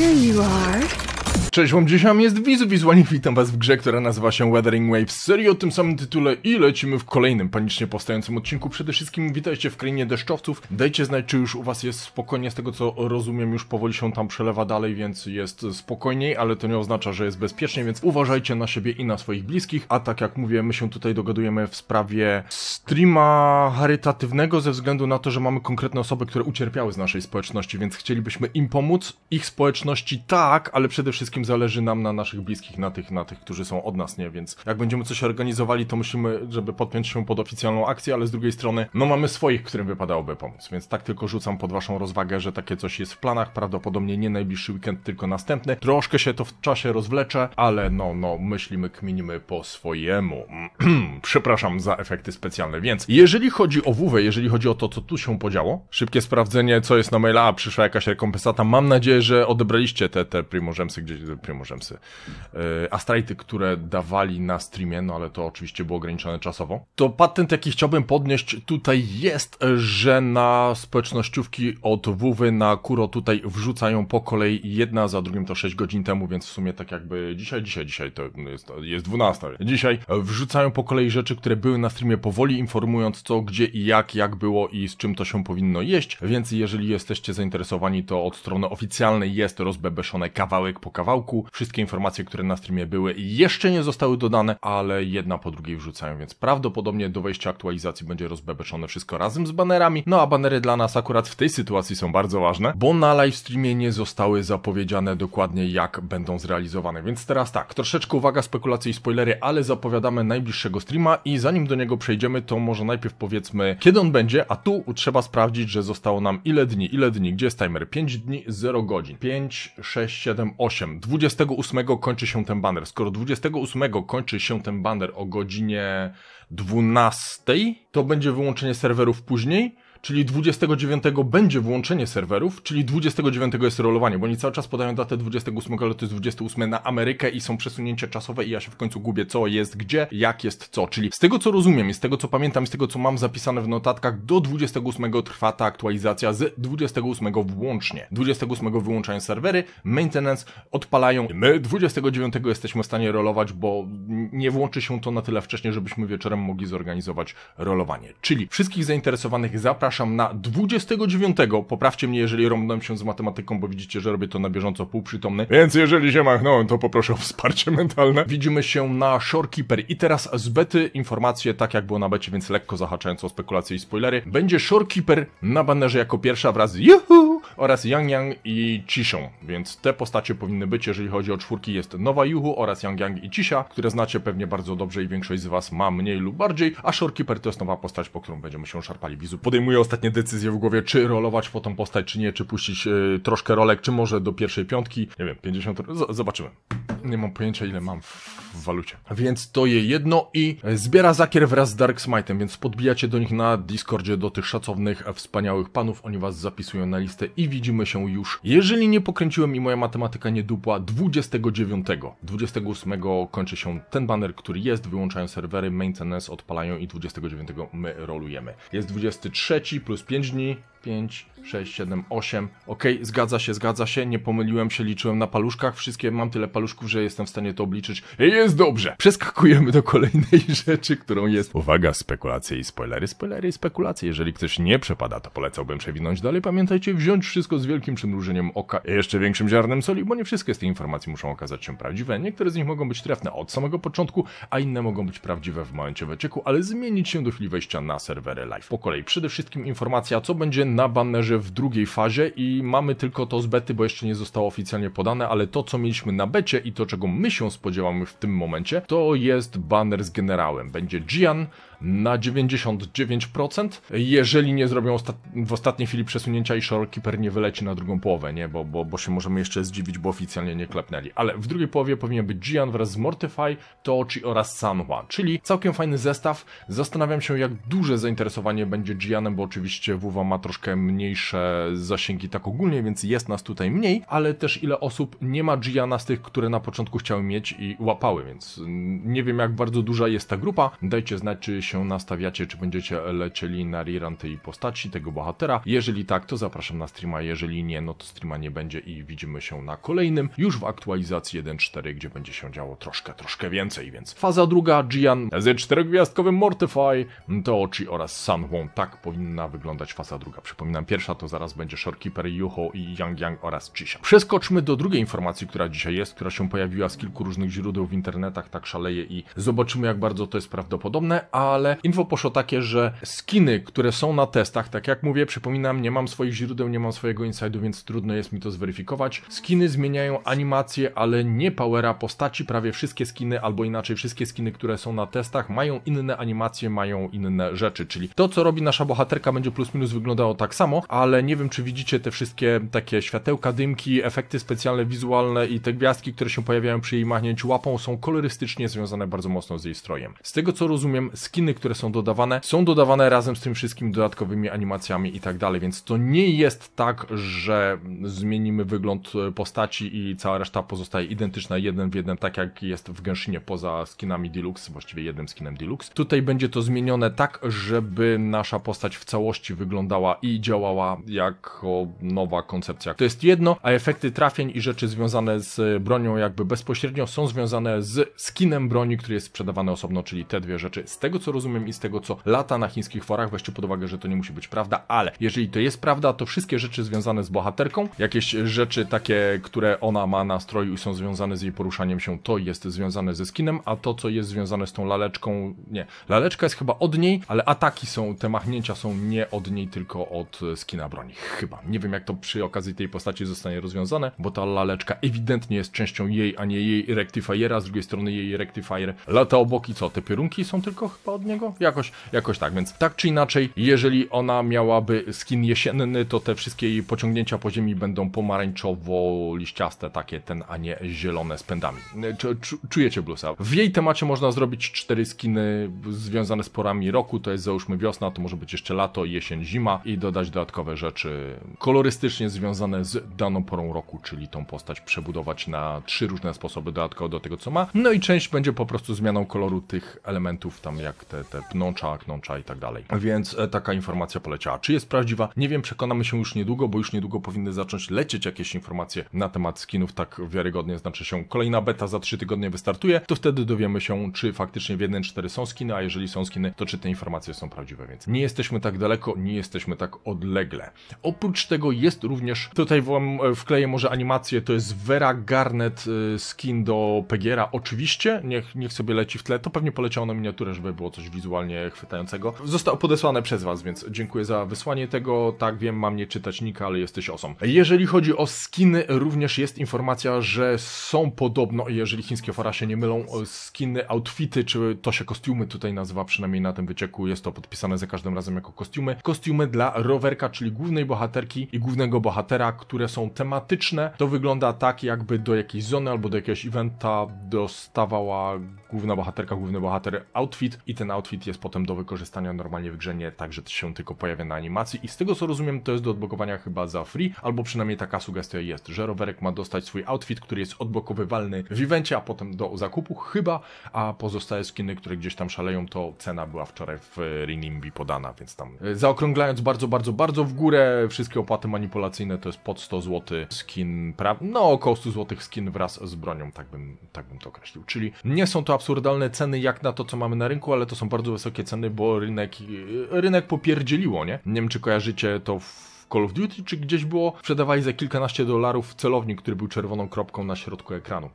Here you are. Cześć, wam dzisiaj jest Wizu Wizualnie, witam was w grze, która nazywa się Weathering Waves, serii o tym samym tytule i lecimy w kolejnym panicznie powstającym odcinku. Przede wszystkim witajcie w krainie deszczowców, dajcie znać czy już u was jest spokojnie, z tego co rozumiem już powoli się tam przelewa dalej, więc jest spokojniej, ale to nie oznacza, że jest bezpiecznie, więc uważajcie na siebie i na swoich bliskich, a tak jak mówię, my się tutaj dogadujemy w sprawie streama charytatywnego ze względu na to, że mamy konkretne osoby, które ucierpiały z naszej społeczności, więc chcielibyśmy im pomóc, ich społeczności tak, ale przede wszystkim wszystkim zależy nam na naszych bliskich, na tych, na tych, którzy są od nas, nie? Więc jak będziemy coś organizowali, to musimy, żeby podpiąć się pod oficjalną akcję, ale z drugiej strony, no mamy swoich, którym wypadałoby pomóc. Więc tak tylko rzucam pod waszą rozwagę, że takie coś jest w planach, prawdopodobnie nie najbliższy weekend, tylko następny. Troszkę się to w czasie rozwlecze, ale no, no, myślimy, kminimy po swojemu. Przepraszam za efekty specjalne. Więc jeżeli chodzi o WW, jeżeli chodzi o to, co tu się podziało, szybkie sprawdzenie, co jest na maila, a przyszła jakaś rekompensata. Mam nadzieję, że odebraliście te, te primorzemsy gdzieś Primorzem Sy. E, Astrajty, które dawali na streamie, no ale to oczywiście było ograniczone czasowo. To patent, jaki chciałbym podnieść tutaj jest, że na społecznościówki od WW y na Kuro tutaj wrzucają po kolei jedna za drugim to 6 godzin temu, więc w sumie tak jakby dzisiaj, dzisiaj, dzisiaj to jest, jest 12. Dzisiaj wrzucają po kolei rzeczy, które były na streamie powoli, informując co, gdzie i jak, jak było i z czym to się powinno jeść, więc jeżeli jesteście zainteresowani, to od strony oficjalnej jest rozbebeszone kawałek po kawałku kawałku. Wszystkie informacje, które na streamie były jeszcze nie zostały dodane, ale jedna po drugiej wrzucają, więc prawdopodobnie do wejścia aktualizacji będzie rozbebeczone wszystko razem z banerami. No a banery dla nas akurat w tej sytuacji są bardzo ważne, bo na streamie nie zostały zapowiedziane dokładnie jak będą zrealizowane. Więc teraz tak, troszeczkę uwaga, spekulacje i spoilery, ale zapowiadamy najbliższego streama i zanim do niego przejdziemy, to może najpierw powiedzmy kiedy on będzie, a tu trzeba sprawdzić, że zostało nam ile dni, ile dni, gdzie jest timer? 5 dni, 0 godzin. 5, 6, 7, 8. 28 kończy się ten banner. Skoro 28 kończy się ten banner o godzinie 12, to będzie wyłączenie serwerów później czyli 29 będzie włączenie serwerów, czyli 29 jest rolowanie, bo oni cały czas podają datę 28, ale to jest 28 na Amerykę i są przesunięcia czasowe i ja się w końcu gubię, co jest gdzie, jak jest co. Czyli z tego co rozumiem i z tego co pamiętam i z tego co mam zapisane w notatkach, do 28 trwa ta aktualizacja z 28 włącznie. 28 wyłączają serwery, maintenance odpalają. My 29 jesteśmy w stanie rolować, bo nie włączy się to na tyle wcześnie, żebyśmy wieczorem mogli zorganizować rolowanie. Czyli wszystkich zainteresowanych zapraszam zapraszam na 29. Poprawcie mnie, jeżeli rąbnąłem się z matematyką, bo widzicie, że robię to na bieżąco półprzytomny. Więc jeżeli się machnąłem, to poproszę o wsparcie mentalne. Widzimy się na Shorekeeper. I teraz z bety informacje, tak jak było na becie, więc lekko zahaczając o spekulacje i spoilery. Będzie Shorekeeper na banerze jako pierwsza wraz z Juhu! oraz Yang Yang i Cishą, więc te postacie powinny być, jeżeli chodzi o czwórki jest Nowa Juhu oraz Yang Yang i Cisha, które znacie pewnie bardzo dobrze i większość z was ma mniej lub bardziej, a Shorekeeper to jest nowa postać, po którą będziemy się szarpali wizu. Podejmuję ostatnie decyzje w głowie, czy rolować po tą postać, czy nie, czy puścić y, troszkę rolek, czy może do pierwszej piątki, nie wiem, 50, Z zobaczymy. Nie mam pojęcia ile mam w walucie. Więc to je jedno i zbiera zakier wraz z Dark Smite'em, więc podbijacie do nich na Discordzie, do tych szacownych, e, wspaniałych panów. Oni was zapisują na listę i widzimy się już, jeżeli nie pokręciłem i moja matematyka nie dupła, 29. 28 kończy się ten banner, który jest, wyłączają serwery, maintenance odpalają i 29 my rolujemy. Jest 23 plus 5 dni, 5, 6, 7, 8. Ok, zgadza się, zgadza się, nie pomyliłem się, liczyłem na paluszkach. Wszystkie mam tyle paluszków, że jestem w stanie to obliczyć. Jest dobrze! Przeskakujemy do kolejnej rzeczy, którą jest. Uwaga, spekulacje i spoilery, spoilery i spekulacje. Jeżeli ktoś nie przepada, to polecałbym przewinąć dalej. Pamiętajcie, wziąć wszystko z wielkim przymrużeniem oka i jeszcze większym ziarnem soli, bo nie wszystkie z tych informacji muszą okazać się prawdziwe. Niektóre z nich mogą być trafne od samego początku, a inne mogą być prawdziwe w momencie wycieku, ale zmienić się do chwili wejścia na serwery live. Po kolei przede wszystkim informacja, co będzie na bannerze w drugiej fazie i mamy tylko to z bety, bo jeszcze nie zostało oficjalnie podane, ale to co mieliśmy na becie i to czego my się spodziewamy w tym momencie, to jest banner z generałem. Będzie Gian, na 99%. Jeżeli nie zrobią ostat w ostatniej chwili przesunięcia i shortkeeper nie wyleci na drugą połowę, nie? Bo, bo, bo się możemy jeszcze zdziwić, bo oficjalnie nie klepnęli. Ale w drugiej połowie powinien być Gian wraz z Mortify, Tochi oraz Sunwa, czyli całkiem fajny zestaw. Zastanawiam się, jak duże zainteresowanie będzie Gianem, bo oczywiście WUWA ma troszkę mniejsze zasięgi tak ogólnie, więc jest nas tutaj mniej, ale też ile osób nie ma Giana z tych, które na początku chciały mieć i łapały, więc mm, nie wiem, jak bardzo duża jest ta grupa. Dajcie znać, czy się nastawiacie, czy będziecie lecieli na rerun tej postaci, tego bohatera. Jeżeli tak, to zapraszam na streama, jeżeli nie, no to streama nie będzie i widzimy się na kolejnym, już w aktualizacji 1.4, gdzie będzie się działo troszkę, troszkę więcej, więc faza druga, Gian z czterogwiazdkowym Mortify, Teochi oraz Sanwon. Tak powinna wyglądać faza druga. Przypominam, pierwsza to zaraz będzie Shorekeeper, Yuho i Yang Yang oraz Chisha. Przeskoczmy do drugiej informacji, która dzisiaj jest, która się pojawiła z kilku różnych źródeł w internetach, tak szaleje i zobaczymy jak bardzo to jest prawdopodobne, ale ale info poszło takie, że skiny, które są na testach, tak jak mówię, przypominam, nie mam swoich źródeł, nie mam swojego inside'u, więc trudno jest mi to zweryfikować. Skiny zmieniają animację, ale nie powera postaci. Prawie wszystkie skiny, albo inaczej wszystkie skiny, które są na testach, mają inne animacje, mają inne rzeczy, czyli to, co robi nasza bohaterka, będzie plus minus wyglądało tak samo, ale nie wiem, czy widzicie te wszystkie takie światełka, dymki, efekty specjalne, wizualne i te gwiazdki, które się pojawiają przy jej machnięciu łapą, są kolorystycznie związane bardzo mocno z jej strojem. Z tego, co rozumiem, skiny które są dodawane, są dodawane razem z tym wszystkim dodatkowymi animacjami i tak dalej, więc to nie jest tak, że zmienimy wygląd e, postaci i cała reszta pozostaje identyczna jeden w jeden, tak jak jest w Genshinie poza skinami Deluxe, właściwie jednym skinem Deluxe. Tutaj będzie to zmienione tak, żeby nasza postać w całości wyglądała i działała jako nowa koncepcja. To jest jedno, a efekty trafień i rzeczy związane z bronią jakby bezpośrednio są związane z skinem broni, który jest sprzedawany osobno, czyli te dwie rzeczy. Z tego co rozumiem, rozumiem i z tego, co lata na chińskich forach, weźcie pod uwagę, że to nie musi być prawda, ale jeżeli to jest prawda, to wszystkie rzeczy związane z bohaterką, jakieś rzeczy takie, które ona ma na stroju i są związane z jej poruszaniem się, to jest związane ze skinem, a to, co jest związane z tą laleczką, nie. Laleczka jest chyba od niej, ale ataki są, te machnięcia są nie od niej, tylko od skina broni. Chyba. Nie wiem, jak to przy okazji tej postaci zostanie rozwiązane, bo ta laleczka ewidentnie jest częścią jej, a nie jej rectifiera, z drugiej strony jej rectifier lata obok i co, te piorunki są tylko chyba od od niego? Jakoś, jakoś tak, więc tak czy inaczej, jeżeli ona miałaby skin jesienny, to te wszystkie jej pociągnięcia po ziemi będą pomarańczowo-liściaste, takie ten, a nie zielone z pędami. Czujecie blusa. W jej temacie można zrobić cztery skiny związane z porami roku, to jest załóżmy wiosna, to może być jeszcze lato, jesień, zima i dodać dodatkowe rzeczy kolorystycznie związane z daną porą roku, czyli tą postać przebudować na trzy różne sposoby dodatkowo do tego, co ma. No i część będzie po prostu zmianą koloru tych elementów tam jak te, te pnącza, knącza i tak dalej. Więc e, taka informacja poleciała. Czy jest prawdziwa? Nie wiem, przekonamy się już niedługo, bo już niedługo powinny zacząć lecieć jakieś informacje na temat skinów, tak wiarygodnie znaczy się kolejna beta za 3 tygodnie wystartuje, to wtedy dowiemy się, czy faktycznie w 1.4 są skiny, a jeżeli są skiny, to czy te informacje są prawdziwe, więc nie jesteśmy tak daleko, nie jesteśmy tak odlegle. Oprócz tego jest również, tutaj wam e, wkleję może animację, to jest Vera Garnet e, skin do Pegiera, oczywiście, niech, niech sobie leci w tle, to pewnie poleciało na miniaturę, żeby było coś coś wizualnie chwytającego. Zostało podesłane przez Was, więc dziękuję za wysłanie tego. Tak wiem, mam nie czytać nika, ale jesteś osą. Jeżeli chodzi o skiny, również jest informacja, że są podobno, jeżeli chińskie fora się nie mylą, e, skiny, outfity, czy to się kostiumy tutaj nazywa, przynajmniej na tym wycieku jest to podpisane za każdym razem jako kostiumy. Kostiumy dla rowerka, czyli głównej bohaterki i głównego bohatera, które są tematyczne. To wygląda tak, jakby do jakiejś zony albo do jakiegoś eventa dostawała główna bohaterka, główny bohater outfit i ten ten outfit jest potem do wykorzystania normalnie w grze, nie tak, że się tylko pojawia na animacji i z tego co rozumiem to jest do odblokowania chyba za free, albo przynajmniej taka sugestia jest, że rowerek ma dostać swój outfit, który jest odblokowywalny w evencie, a potem do zakupu chyba, a pozostałe skiny, które gdzieś tam szaleją, to cena była wczoraj w Renimbi podana, więc tam e, zaokrąglając bardzo, bardzo, bardzo w górę, wszystkie opłaty manipulacyjne to jest pod 100 zł skin, pra... no około 100 zł skin wraz z bronią, tak bym, tak bym to określił, czyli nie są to absurdalne ceny jak na to, co mamy na rynku, ale to są są bardzo wysokie ceny, bo rynek, rynek popierdzieliło, nie? Nie wiem, czy kojarzycie to w Call of Duty, czy gdzieś było, sprzedawali za kilkanaście dolarów celownik, który był czerwoną kropką na środku ekranu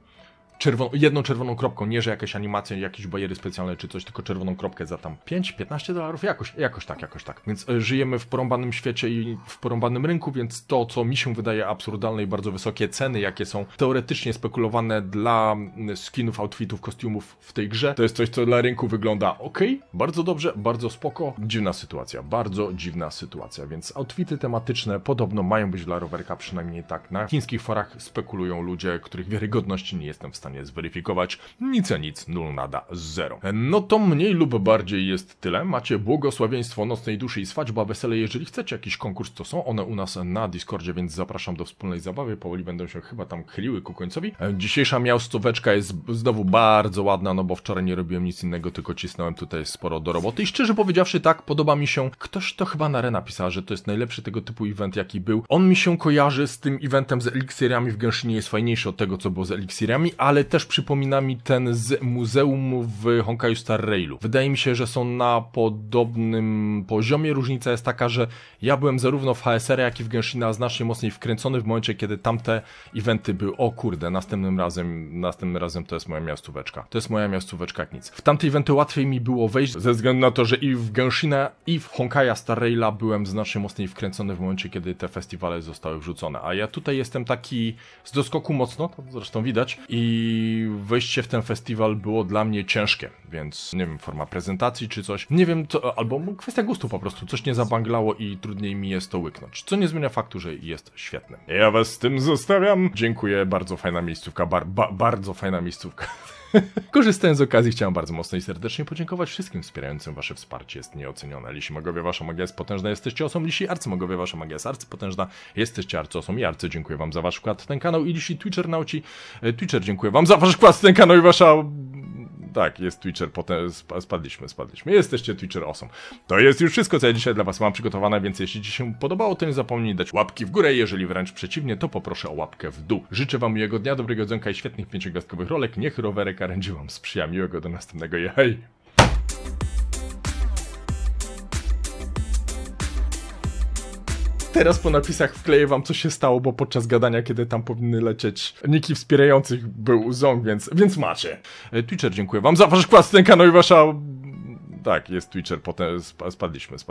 czerwon jedną czerwoną kropką, nie że jakieś animacje, jakieś bariery specjalne czy coś, tylko czerwoną kropkę za tam 5-15 dolarów, jakoś, jakoś tak, jakoś tak. Więc e, żyjemy w porąbanym świecie i w porąbanym rynku, więc to, co mi się wydaje absurdalne i bardzo wysokie ceny, jakie są teoretycznie spekulowane dla mm, skinów, outfitów, kostiumów w tej grze, to jest coś, co dla rynku wygląda ok, bardzo dobrze, bardzo spoko, dziwna sytuacja, bardzo dziwna sytuacja, więc outfity tematyczne podobno mają być dla rowerka, przynajmniej tak na chińskich forach spekulują ludzie, których wiarygodności nie jestem w stanie stanie zweryfikować. Nic nic, nul nada, zero. No to mniej lub bardziej jest tyle. Macie błogosławieństwo nocnej duszy i swaćba, wesele. Jeżeli chcecie jakiś konkurs, to są one u nas na Discordzie, więc zapraszam do wspólnej zabawy. Powoli będą się chyba tam chyliły ku końcowi. Dzisiejsza miastoweczka jest znowu bardzo ładna, no bo wczoraj nie robiłem nic innego, tylko cisnąłem tutaj sporo do roboty. I szczerze powiedziawszy tak, podoba mi się, ktoś to chyba na Rena pisał, że to jest najlepszy tego typu event, jaki był. On mi się kojarzy z tym eventem z eliksirami w Genshinie, jest fajniejszy od tego, co było z eliksirami, ale ale też przypomina mi ten z muzeum w Honkaiu Star Railu. Wydaje mi się, że są na podobnym poziomie. Różnica jest taka, że ja byłem zarówno w HSR, jak i w Genshina znacznie mocniej wkręcony w momencie, kiedy tamte eventy były, o kurde, następnym razem, następnym razem to jest moja miastóweczka. To jest moja miastóweczka jak nic. W tamte eventy łatwiej mi było wejść, ze względu na to, że i w Genshina, i w Honkaja Star Raila byłem znacznie mocniej wkręcony w momencie, kiedy te festiwale zostały wrzucone. A ja tutaj jestem taki z doskoku mocno, to zresztą widać, i i wejście w ten festiwal było dla mnie ciężkie, więc nie wiem, forma prezentacji czy coś, nie wiem, albo kwestia gustu po prostu, coś nie zabanglało i trudniej mi jest to łyknąć, co nie zmienia faktu, że jest świetny. Ja was z tym zostawiam, dziękuję, bardzo fajna miejscówka, bar, ba, bardzo fajna miejscówka. Korzystając z okazji, chciałem bardzo mocno i serdecznie podziękować wszystkim wspierającym wasze wsparcie. Jest nieocenione. Lisi magowie, wasza magia jest potężna, jesteście osą. Lisi magowie wasza magia jest arcypotężna, jesteście arcosą i arcy. Dziękuję wam za wasz wkład w ten kanał i lisi Twitcher nauci. E, Twitcher, dziękuję wam za wasz wkład w ten kanał i wasza tak, jest Twitcher, potem spadliśmy, spadliśmy. Jesteście Twitcher awesome. To jest już wszystko, co ja dzisiaj dla was mam przygotowane, więc jeśli ci się podobało, to nie zapomnij dać łapki w górę, jeżeli wręcz przeciwnie, to poproszę o łapkę w dół. Życzę wam miłego dnia, dobrego dzionka i świetnych pięciogwiazdkowych rolek. Niech rowerek arędzi wam sprzyja. Miłego do następnego, jehej! teraz po napisach wkleję wam, co się stało, bo podczas gadania, kiedy tam powinny lecieć niki wspierających był ząg, więc, więc macie. E, Twitcher, dziękuję wam za wasz wkład w ten kanał no i wasza... Tak, jest Twitcher, potem spadliśmy, spadliśmy.